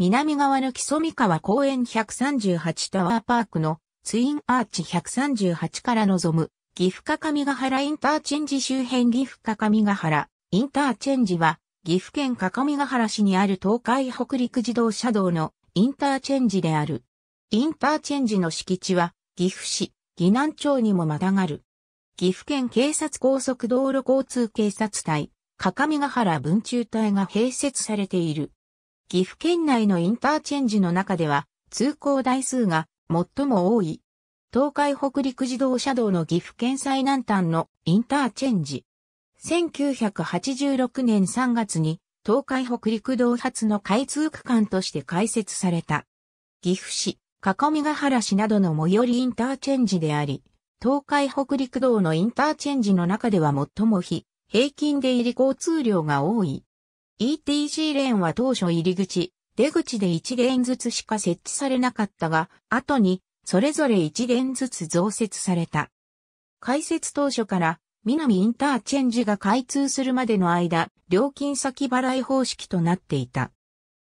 南側の木曽三河公園138タワーパークのツインアーチ138から望む岐阜か上ヶ原インターチェンジ周辺岐阜か上ヶ原インターチェンジは岐阜県か上ヶ原市にある東海北陸自動車道のインターチェンジである。インターチェンジの敷地は岐阜市、岐南町にもまたがる。岐阜県警察高速道路交通警察隊、か上ヶ原分中隊が併設されている。岐阜県内のインターチェンジの中では、通行台数が最も多い。東海北陸自動車道の岐阜県最南端のインターチェンジ。1986年3月に東海北陸道発の開通区間として開設された。岐阜市、各務原市などの最寄りインターチェンジであり、東海北陸道のインターチェンジの中では最も非、平均で入り交通量が多い。ETC レーンは当初入り口、出口で1レーンずつしか設置されなかったが、後にそれぞれ1レーンずつ増設された。開設当初から南インターチェンジが開通するまでの間、料金先払い方式となっていた。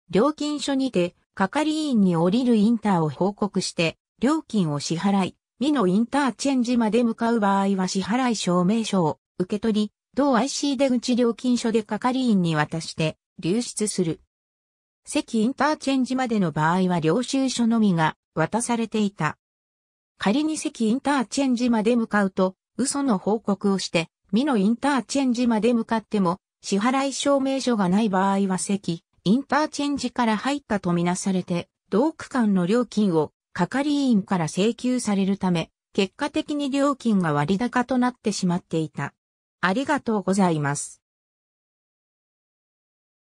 料金所にて、係員に降りるインターを報告して、料金を支払い、美のインターチェンジまで向かう場合は支払い証明書を受け取り、同 IC 出口料金所で係員に渡して流出する。席インターチェンジまでの場合は領収書のみが渡されていた。仮に席インターチェンジまで向かうと、嘘の報告をして、美のインターチェンジまで向かっても、支払い証明書がない場合は席、インターチェンジから入ったとみなされて、同区間の料金を係員から請求されるため、結果的に料金が割高となってしまっていた。ありがとうございます。